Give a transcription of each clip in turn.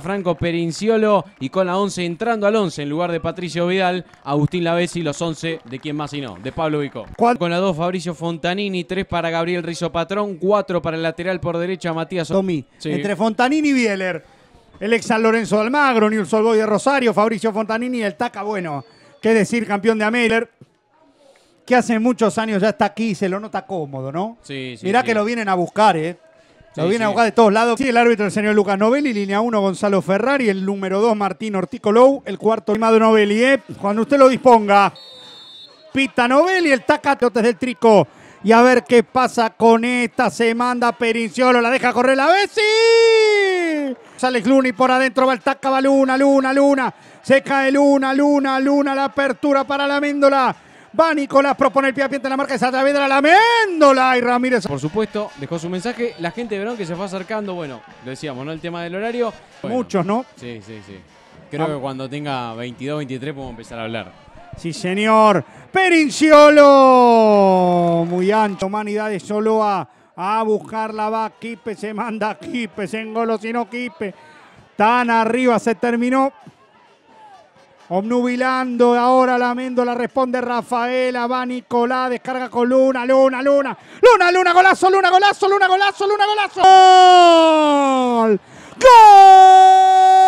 Franco Perinciolo y con la 11 entrando al 11 en lugar de Patricio Vidal, Agustín y los 11 de quien más y no, de Pablo Vico. Con la 2 Fabricio Fontanini, 3 para Gabriel Rizo Patrón, 4 para el lateral por derecha Matías Tomi. Entre Fontanini y Bieler, el ex San Lorenzo Almagro, Nils Olboy de Rosario, Fabricio Fontanini y el Taca, bueno, qué decir, campeón de Ameller. Que hace muchos años ya está aquí se lo nota cómodo, ¿no? Sí, sí. Mirá que lo vienen a buscar, ¿eh? Lo viene a buscar de todos lados. Sí, el árbitro, el señor Lucas Novelli, línea 1 Gonzalo Ferrari, el número 2 Martín Orticolou, el cuarto Mado Novelli. ¿eh? Cuando usted lo disponga, pita Novelli, el tacato desde el trico. Y a ver qué pasa con esta. Se manda Perinciolo, la deja correr la vez. ¡Sí! Sale Cluny por adentro, va el taca, va Luna, Luna, Luna. Se cae Luna, Luna, Luna, la apertura para la méndola. Va Nicolás, propone el pie a pie en la marca de la méndola y Ramírez. Por supuesto, dejó su mensaje. La gente de Verón que se fue acercando, bueno, lo decíamos, ¿no? El tema del horario. Muchos, ¿no? Sí, sí, sí. Creo ah. que cuando tenga 22, 23 podemos empezar a hablar. Sí, señor. Perinciolo. Muy ancho. humanidades solo a A buscarla va Quipe. Se manda Quipe. Se engolosinó Quipe. Tan arriba se terminó. Omnubilando, ahora la Méndola, responde Rafaela, va Nicolás, descarga con Luna, Luna, Luna, Luna, Luna, golazo, Luna, golazo, Luna, golazo, Luna, golazo. ¡Gol! ¡Gol!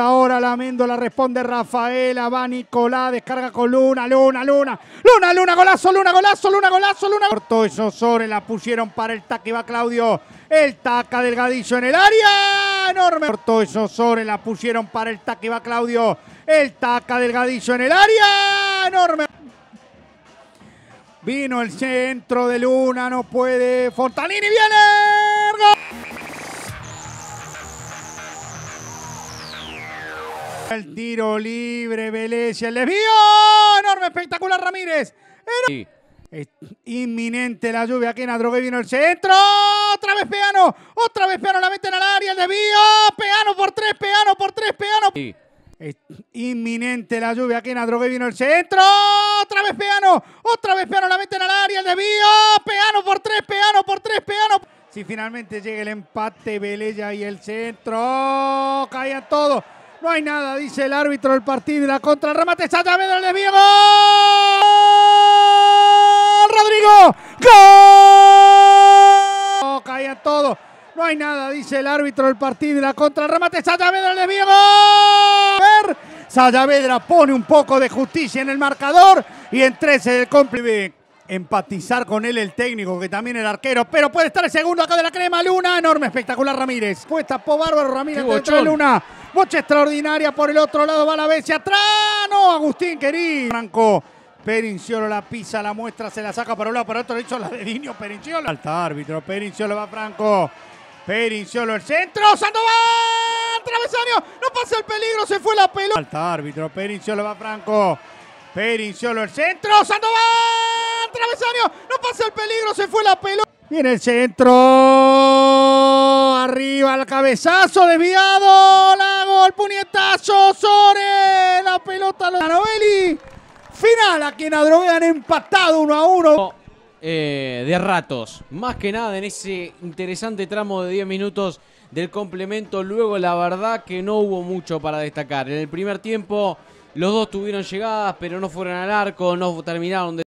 ahora la Méndola, responde Rafaela, va Nicolás, descarga con Luna, Luna, Luna, Luna, Luna, golazo, Luna, golazo, Luna, golazo, Luna. Cortó esos sobre la pusieron para el taque, va Claudio, el taca delgadillo en el área enorme. Cortó eso sobre, la pusieron para el taque. Va Claudio. El taca delgadillo en el área. Enorme. Vino el centro de Luna. No puede. Fontanini viene. El tiro libre, Velecia, el desvío, enorme, espectacular Ramírez. Es inminente la lluvia aquí en Adrogué vino el centro. Otra vez Peano. Otra vez Peano la meten al área. El desvío. Peano por tres. Peano por tres. Peano. Es inminente la lluvia aquí en Adrogué vino el centro. Otra vez Peano. Otra vez Peano la meten al área. El desvío. Peano por tres. Peano por tres. Peano. Si finalmente llega el empate, Belella y el centro. Caían todo. No hay nada, dice el árbitro del partido. La contra remate. Está Pedro el desvío. ¡Gol! Rodrigo. ¡Gol! ¡Oh, todo, No hay nada, dice el árbitro del partido la contra. Remate Sallavedra, el desvío. ¡Gol! Sallavedra pone un poco de justicia en el marcador y en 13 del cómplice. empatizar con él el técnico, que también el arquero, pero puede estar el segundo acá de la crema, Luna, enorme, espectacular Ramírez. Fue por bárbaro Ramírez de Luna. Bocha extraordinaria por el otro lado, va la vez hacia atrás. No, Agustín querido. Franco. Perinciolo la pisa, la muestra, se la saca para un lado, para otro, hizo la de Niño Perinciolo. Alta árbitro, Perinciolo va Franco. Perinciolo el centro, Sandoval, travesaño, no pasa el peligro, se fue la pelota. Alta árbitro, Perinciolo va Franco. Perinciolo el centro, Sandoval, travesaño, no pasa el peligro, se fue la pelota. Viene el centro, arriba el cabezazo, desviado, la el puñetazo, sobre la pelota, la Novelli. Final a quien han empatado uno a uno. Eh, de ratos. Más que nada en ese interesante tramo de 10 minutos del complemento. Luego la verdad que no hubo mucho para destacar. En el primer tiempo los dos tuvieron llegadas, pero no fueron al arco, no terminaron de...